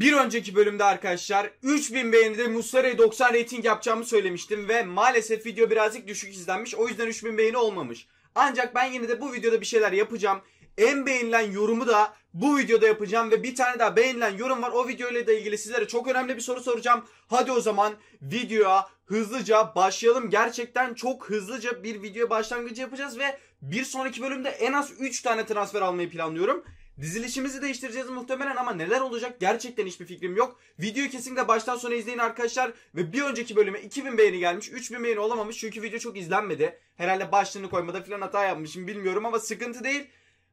Bir önceki bölümde arkadaşlar 3000 beğenide Muslera'ya 90 rating yapacağımı söylemiştim ve maalesef video birazcık düşük izlenmiş. O yüzden 3000 beğeni olmamış. Ancak ben yine de bu videoda bir şeyler yapacağım. En beğenilen yorumu da bu videoda yapacağım ve bir tane daha beğenilen yorum var. O video ile ilgili sizlere çok önemli bir soru soracağım. Hadi o zaman videoya hızlıca başlayalım. Gerçekten çok hızlıca bir video başlangıcı yapacağız ve bir sonraki bölümde en az 3 tane transfer almayı planlıyorum. Dizilişimizi değiştireceğiz muhtemelen ama neler olacak gerçekten hiçbir fikrim yok. Videoyu kesinlikle baştan sona izleyin arkadaşlar. Ve bir önceki bölüme 2000 beğeni gelmiş. 3000 beğeni olamamış çünkü video çok izlenmedi. Herhalde başlığını koymada falan hata yapmışım bilmiyorum ama sıkıntı değil.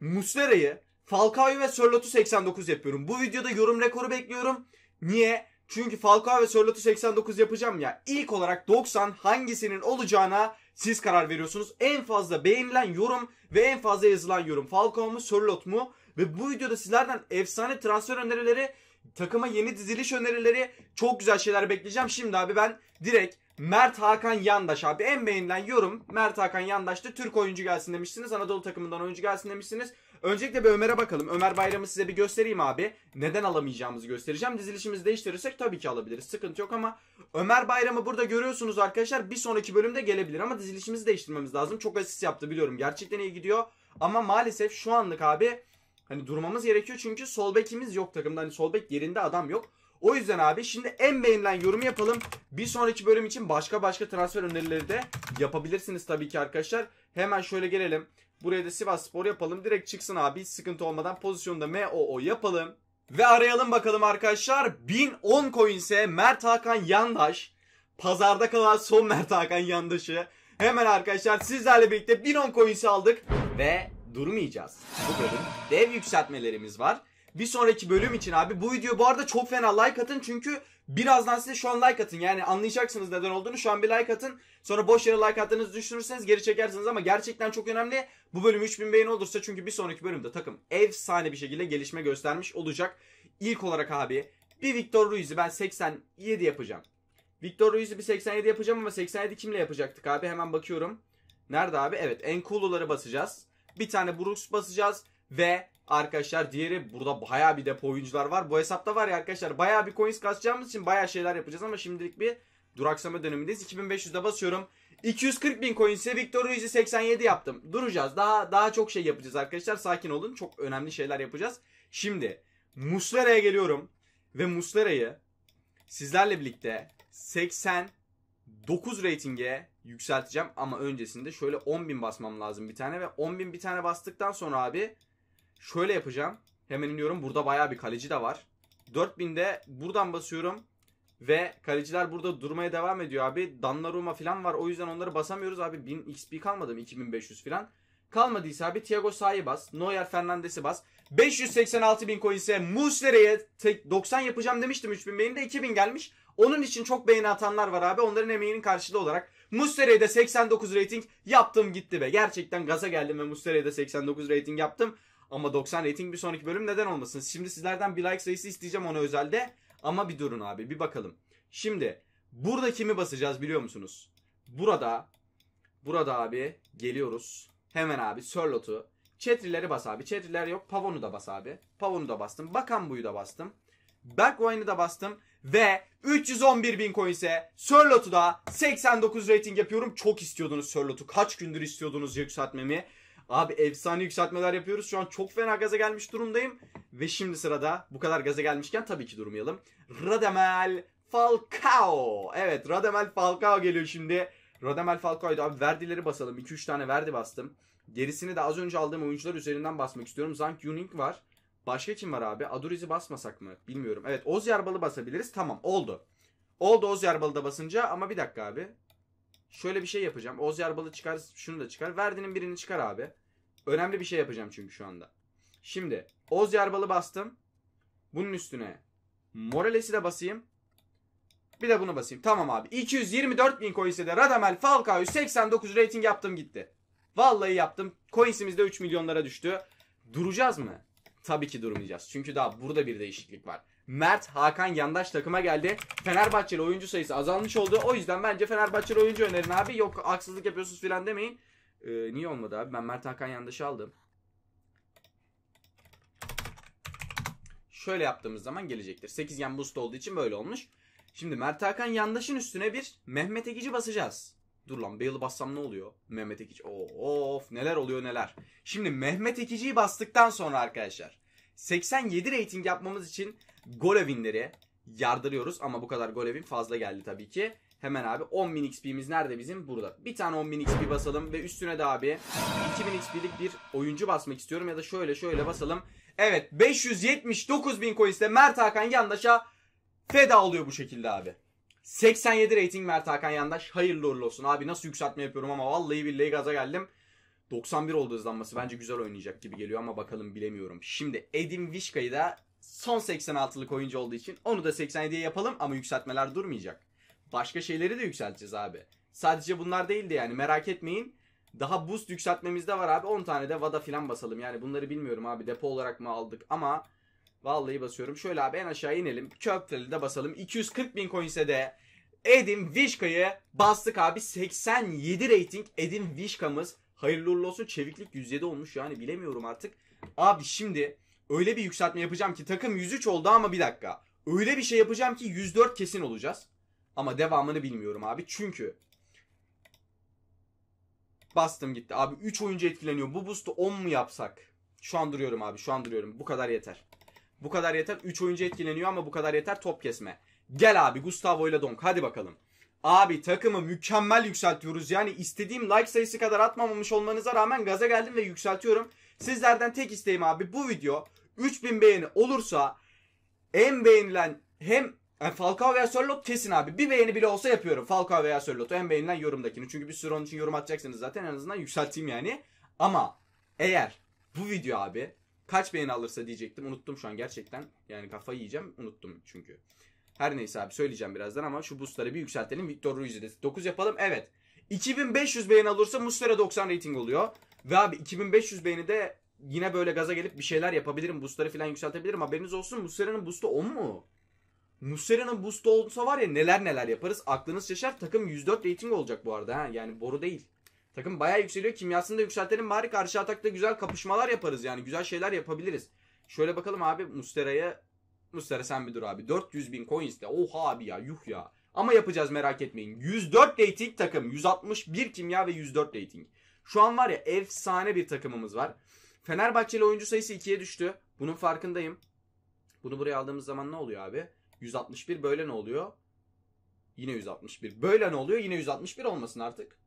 Muslera'yı, Falcao'yu ve Sörlot'u 89 yapıyorum. Bu videoda yorum rekoru bekliyorum. Niye? Çünkü Falcao ve Sörlot'u 89 yapacağım ya. İlk olarak 90 hangisinin olacağına siz karar veriyorsunuz. En fazla beğenilen yorum ve en fazla yazılan yorum. Falcao mu Sörlot mu? Ve bu videoda sizlerden efsane transfer önerileri, takıma yeni diziliş önerileri çok güzel şeyler bekleyeceğim. Şimdi abi ben direkt Mert Hakan Yandaş abi en beğenilen yorum Mert Hakan Yandaş'tı. Türk oyuncu gelsin demişsiniz, Anadolu takımından oyuncu gelsin demişsiniz. Öncelikle bir Ömer'e bakalım. Ömer Bayram'ı size bir göstereyim abi. Neden alamayacağımızı göstereceğim. Dizilişimizi değiştirirsek tabii ki alabiliriz. Sıkıntı yok ama Ömer Bayram'ı burada görüyorsunuz arkadaşlar. Bir sonraki bölümde gelebilir ama dizilişimizi değiştirmemiz lazım. Çok asist yaptı biliyorum. Gerçekten iyi gidiyor. Ama maalesef şu anlık abi Hani durmamız gerekiyor çünkü sol bekimiz yok takımda. Hani sol bek yerinde adam yok. O yüzden abi şimdi en beğenilen yorumu yapalım. Bir sonraki bölüm için başka başka transfer önerileri de yapabilirsiniz tabii ki arkadaşlar. Hemen şöyle gelelim. Buraya da Sivas Spor yapalım. Direkt çıksın abi sıkıntı olmadan pozisyonda MOO yapalım. Ve arayalım bakalım arkadaşlar. 1010 coinse Mert Hakan Yandaş. Pazarda kalan son Mert Hakan Yandaş'ı. Hemen arkadaşlar sizlerle birlikte 1010 coinse aldık. Ve durmayacağız. Bu bölüm dev yükseltmelerimiz var. Bir sonraki bölüm için abi bu video bu arada çok fena like atın çünkü birazdan size şu an like atın. Yani anlayacaksınız neden olduğunu. Şu an bir like atın. Sonra boş yere like attığınızı düşünürseniz geri çekersiniz ama gerçekten çok önemli. Bu bölüm 3000 beğeni olursa çünkü bir sonraki bölümde takım efsane bir şekilde gelişme göstermiş olacak. İlk olarak abi bir Victor Ruiz'i ben 87 yapacağım. Victor Ruiz'i bir 87 yapacağım ama 87 kimle yapacaktık abi? Hemen bakıyorum. Nerede abi? Evet en Enkulu'ları basacağız. Bir tane Brooks basacağız ve arkadaşlar diğeri burada baya bir depo oyuncular var. Bu hesapta var ya arkadaşlar baya bir coins kasacağımız için baya şeyler yapacağız ama şimdilik bir duraksama dönemindeyiz. 2500'de basıyorum. 240 bin coins'e Victor Ruiz'i 87 yaptım. Duracağız. Daha daha çok şey yapacağız arkadaşlar. Sakin olun. Çok önemli şeyler yapacağız. Şimdi Muslera'ya geliyorum. Ve Muslera'yı sizlerle birlikte 80 9 ratinge yükselteceğim ama öncesinde şöyle 10.000 basmam lazım bir tane ve 10.000 bir tane bastıktan sonra abi şöyle yapacağım. Hemen iniyorum. Burada baya bir kaleci de var. 4000'de buradan basıyorum. Ve kaleciler burada durmaya devam ediyor abi. Danlaruma falan var. O yüzden onları basamıyoruz abi. 1000 XP kalmadı mı? 2500 falan. Kalmadıysa abi Thiago Sa'yı bas. Neuer Fernandes'i bas. 586 bin coin ise Muslera'ya 90 yapacağım demiştim 3000 benim de 2000 gelmiş. Onun için çok beğeni atanlar var abi. Onların emeğinin karşılığı olarak. Mustere'de 89 rating yaptım gitti be. Gerçekten gaza geldim ve Mustere'de 89 rating yaptım. Ama 90 rating bir sonraki bölüm neden olmasın? Şimdi sizlerden bir like sayısı isteyeceğim ona özelde. Ama bir durun abi bir bakalım. Şimdi burada kimi basacağız biliyor musunuz? Burada burada abi geliyoruz. Hemen abi Sörlot'u. Çetrileri bas abi. Çetriler yok. Pavon'u da bas abi. Pavon'u da bastım. Bakan buyu da bastım. Backline'ı da bastım. Ve 311 bin coins'e Sörlot'u da 89 rating yapıyorum. Çok istiyordunuz Sörlot'u. Kaç gündür istiyordunuz yükseltmemi. Abi efsane yükseltmeler yapıyoruz. Şu an çok fena gaza gelmiş durumdayım. Ve şimdi sırada bu kadar gaza gelmişken tabii ki durmayalım. Radamel Falcao. Evet Radamel Falcao geliyor şimdi. Radamel Falcao'ydu abi. Verdileri basalım. 2-3 tane verdi bastım. Gerisini de az önce aldığım oyuncular üzerinden basmak istiyorum. Zank Yuning var. Başka kim var abi? Aduriz'i basmasak mı? Bilmiyorum. Evet Oz Yarbalı basabiliriz. Tamam oldu. Oldu Oz Yarbalı da basınca ama bir dakika abi. Şöyle bir şey yapacağım. Oz Yarbalı çıkar şunu da çıkar. Verdi'nin birini çıkar abi. Önemli bir şey yapacağım çünkü şu anda. Şimdi Oz Yarbalı bastım. Bunun üstüne Morales'i de basayım. Bir de bunu basayım. Tamam abi. 224 bin coins'e de Radamel Falcao'yu 89 rating yaptım gitti. Vallahi yaptım. Coins'imiz de 3 milyonlara düştü. Duracağız mı? Tabii ki durmayacağız. Çünkü daha burada bir değişiklik var. Mert Hakan yandaş takıma geldi. Fenerbahçeli oyuncu sayısı azalmış oldu. O yüzden bence Fenerbahçeli oyuncu önerin abi. Yok haksızlık yapıyorsunuz filan demeyin. Ee, niye olmadı abi? Ben Mert Hakan yandaşı aldım. Şöyle yaptığımız zaman gelecektir. 8 yan boost olduğu için böyle olmuş. Şimdi Mert Hakan yandaşın üstüne bir Mehmet Ekici basacağız. Dur lan Bale'ı bassam ne oluyor? Mehmet Ekici. Of neler oluyor neler. Şimdi Mehmet Ekici'yi bastıktan sonra arkadaşlar 87 rating yapmamız için gol Golevin'leri yardırıyoruz. Ama bu kadar gol evin fazla geldi tabii ki. Hemen abi 10.000 XP'miz nerede bizim? Burada. Bir tane 10.000 XP basalım ve üstüne de abi 2.000 XP'lik bir oyuncu basmak istiyorum ya da şöyle şöyle basalım. Evet 579.000 coins'te Mert Hakan Yandaş'a feda oluyor bu şekilde abi. 87 rating Mert Hakan Yandaş. Hayırlı uğurlu olsun. Abi nasıl yükseltme yapıyorum ama vallahi billahi gaza geldim. 91 oldu hızlanması. Bence güzel oynayacak gibi geliyor ama bakalım bilemiyorum. Şimdi Edin Vişka'yı da son 86'lık oyuncu olduğu için onu da 87'ye yapalım ama yükseltmeler durmayacak. Başka şeyleri de yükselteceğiz abi. Sadece bunlar değil de yani merak etmeyin. Daha boost yükseltmemiz de var abi. 10 tane de vada filan basalım. Yani bunları bilmiyorum abi depo olarak mı aldık ama Vallahi basıyorum. Şöyle abi en aşağı inelim. Köprüleri de basalım. 240 bin coinse de Edin Vişka'yı bastık abi. 87 rating Edin Vişka'mız. Hayırlı uğurlu olsun. Çeviklik 107 olmuş yani bilemiyorum artık. Abi şimdi öyle bir yükseltme yapacağım ki takım 103 oldu ama bir dakika. Öyle bir şey yapacağım ki 104 kesin olacağız. Ama devamını bilmiyorum abi. Çünkü bastım gitti. Abi 3 oyuncu etkileniyor. Bu boost'u 10 mu yapsak? Şu an duruyorum abi. Şu an duruyorum. Bu kadar yeter. Bu kadar yeter. 3 oyuncu etkileniyor ama bu kadar yeter. Top kesme. Gel abi Gustavo ile Donk. Hadi bakalım. Abi takımı mükemmel yükseltiyoruz. Yani istediğim like sayısı kadar atmamamış olmanıza rağmen gaza geldim ve yükseltiyorum. Sizlerden tek isteğim abi bu video 3000 beğeni olursa en beğenilen hem yani e, Falcao veya Sörlot kesin abi. Bir beğeni bile olsa yapıyorum. Falcao veya Sörlot'u en beğenilen yorumdakini. Çünkü bir sürü onun için yorum atacaksınız zaten. En azından yükselteyim yani. Ama eğer bu video abi Kaç beğeni alırsa diyecektim. Unuttum şu an gerçekten. Yani kafayı yiyeceğim. Unuttum çünkü. Her neyse abi söyleyeceğim birazdan ama şu boostları bir yükseltelim. Victor Ruiz'i de 9 yapalım. Evet. 2500 beğeni alırsa Mustera 90 rating oluyor. Ve abi 2500 beğeni de yine böyle gaza gelip bir şeyler yapabilirim. Boostları falan yükseltebilirim. Haberiniz olsun. Mustera'nın boostu 10 mu? Mustera'nın boostu olsa var ya neler neler yaparız. Aklınız şaşar. Takım 104 rating olacak bu arada. Ha? Yani boru değil. Takım bayağı yükseliyor. Kimyasını da yükseltelim bari karşı atakta güzel kapışmalar yaparız yani. Güzel şeyler yapabiliriz. Şöyle bakalım abi Mustera'ya. Mustera sen bir dur abi. 400 bin coins de. Oha abi ya yuh ya. Ama yapacağız merak etmeyin. 104 rating takım. 161 kimya ve 104 rating. Şu an var ya efsane bir takımımız var. Fenerbahçeli oyuncu sayısı 2'ye düştü. Bunun farkındayım. Bunu buraya aldığımız zaman ne oluyor abi? 161 böyle ne oluyor? Yine 161. Böyle ne oluyor? Yine 161 olmasın artık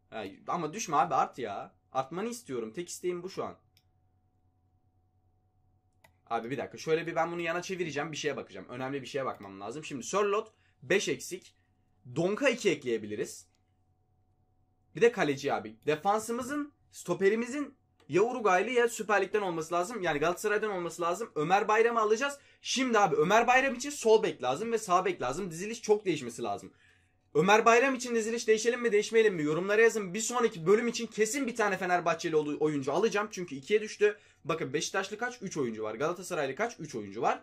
ama düşme abi art ya. Artmanı istiyorum. Tek isteğim bu şu an. Abi bir dakika. Şöyle bir ben bunu yana çevireceğim. Bir şeye bakacağım. Önemli bir şeye bakmam lazım. Şimdi Sörlot 5 eksik. Donka 2 ekleyebiliriz. Bir de kaleci abi. Defansımızın, stoperimizin ya Uruguaylı ya Süper Lig'den olması lazım. Yani Galatasaray'dan olması lazım. Ömer Bayram'ı alacağız. Şimdi abi Ömer Bayram için sol bek lazım ve sağ bek lazım. Diziliş çok değişmesi lazım. Ömer Bayram için diziliş değişelim mi değişmeyelim mi? Yorumlara yazın. Bir sonraki bölüm için kesin bir tane Fenerbahçeli oyuncu alacağım. Çünkü ikiye düştü. Bakın Beşiktaşlı kaç? 3 oyuncu var. Galatasaraylı kaç? 3 oyuncu var.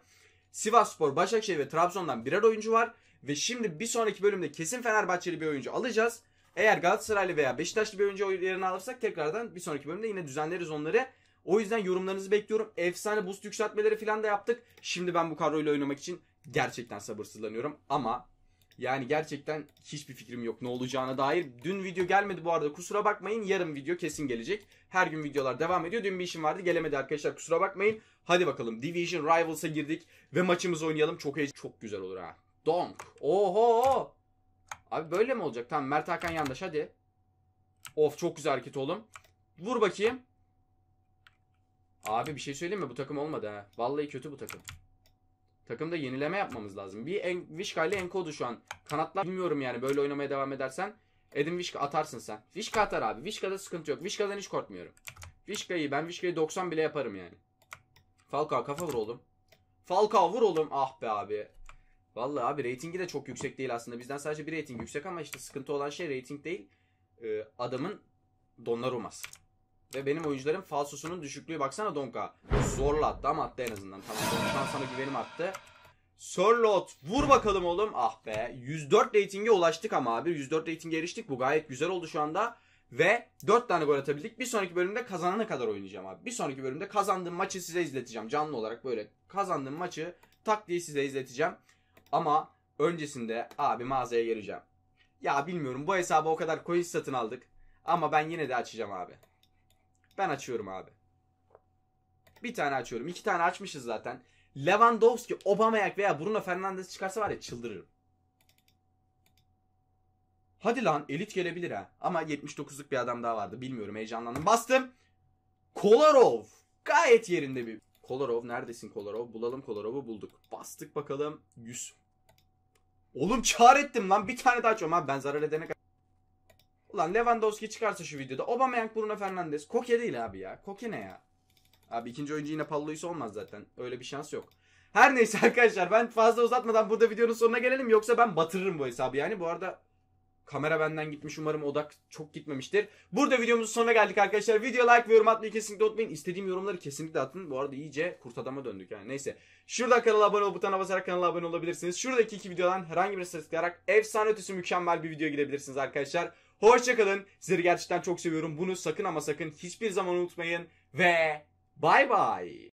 Sivas Spor, Başakşehir ve Trabzon'dan birer oyuncu var. Ve şimdi bir sonraki bölümde kesin Fenerbahçeli bir oyuncu alacağız. Eğer Galatasaraylı veya Beşiktaşlı bir oyuncu yerine alırsak tekrardan bir sonraki bölümde yine düzenleriz onları. O yüzden yorumlarınızı bekliyorum. Efsane boost yükseltmeleri falan da yaptık. Şimdi ben bu kadroyla oynamak için gerçekten sabırsızlanıyorum. Ama yani gerçekten hiçbir fikrim yok ne olacağına dair. Dün video gelmedi bu arada kusura bakmayın. Yarın video kesin gelecek. Her gün videolar devam ediyor. Dün bir işim vardı gelemedi arkadaşlar kusura bakmayın. Hadi bakalım Division Rivals'a girdik ve maçımızı oynayalım. Çok heyecan çok güzel olur ha. Donk. Oho. Abi böyle mi olacak? Tamam Mert Hakan yandaş hadi. Of çok güzel hareket oğlum. Vur bakayım. Abi bir şey söyleyeyim mi? Bu takım olmadı ha. Vallahi kötü bu takım. Takımda yenileme yapmamız lazım. Bir en, Vişka ile Enkodu şu an. Kanatlar bilmiyorum yani böyle oynamaya devam edersen. Edin Vişka atarsın sen. Vişka atar abi. Vişka'da sıkıntı yok. Vişka'dan hiç korkmuyorum. Vişka'yı ben Vişka'yı 90 bile yaparım yani. Falcao kafa vur oğlum. Falcao vur oğlum. Ah be abi. Vallahi abi reytingi de çok yüksek değil aslında. Bizden sadece bir reyting yüksek ama işte sıkıntı olan şey reyting değil. Ee, adamın Donnarumma'sı. Ve benim oyuncularım falsosunun düşüklüğü baksana Donka zorla attı ama attı en azından. Tamam Şu an sana güvenim attı. Sörlot vur bakalım oğlum. Ah be 104 reytinge ulaştık ama abi 104 reytinge eriştik. Bu gayet güzel oldu şu anda. Ve 4 tane gol atabildik. Bir sonraki bölümde kazanana kadar oynayacağım abi. Bir sonraki bölümde kazandığım maçı size izleteceğim. Canlı olarak böyle kazandığım maçı tak diye size izleteceğim. Ama öncesinde abi mağazaya geleceğim. Ya bilmiyorum bu hesabı o kadar coin satın aldık. Ama ben yine de açacağım abi. Ben açıyorum abi. Bir tane açıyorum. iki tane açmışız zaten. Lewandowski, Obamayak veya Bruno Fernandes çıkarsa var ya çıldırırım. Hadi lan elit gelebilir ha. Ama 79'luk bir adam daha vardı. Bilmiyorum heyecanlandım. Bastım. Kolarov. Gayet yerinde bir. Kolarov neredesin Kolarov? Bulalım Kolarov'u bulduk. Bastık bakalım. 100. Oğlum çağır ettim lan. Bir tane daha açıyorum abi. Ben zarar edene kadar. Ulan Lewandowski çıkarsa şu videoda. Aubameyang, Bruno Fernandes. Koke değil abi ya. Koke ne ya? Abi ikinci oyuncu yine Pallo'ysa olmaz zaten. Öyle bir şans yok. Her neyse arkadaşlar ben fazla uzatmadan burada videonun sonuna gelelim. Yoksa ben batırırım bu hesabı yani. Bu arada kamera benden gitmiş umarım odak çok gitmemiştir. Burada videomuzun sonuna geldik arkadaşlar. Video like ve yorum atmayı kesinlikle unutmayın. İstediğim yorumları kesinlikle atın. Bu arada iyice kurt adama döndük yani neyse. Şurada kanala abone ol butonuna basarak kanala abone olabilirsiniz. Şuradaki iki videodan herhangi birisine tıklayarak efsane ötesi mükemmel bir video gidebilirsiniz arkadaşlar. Hoşçakalın. Sizleri gerçekten çok seviyorum. Bunu sakın ama sakın hiçbir zaman unutmayın. Ve Bye bye.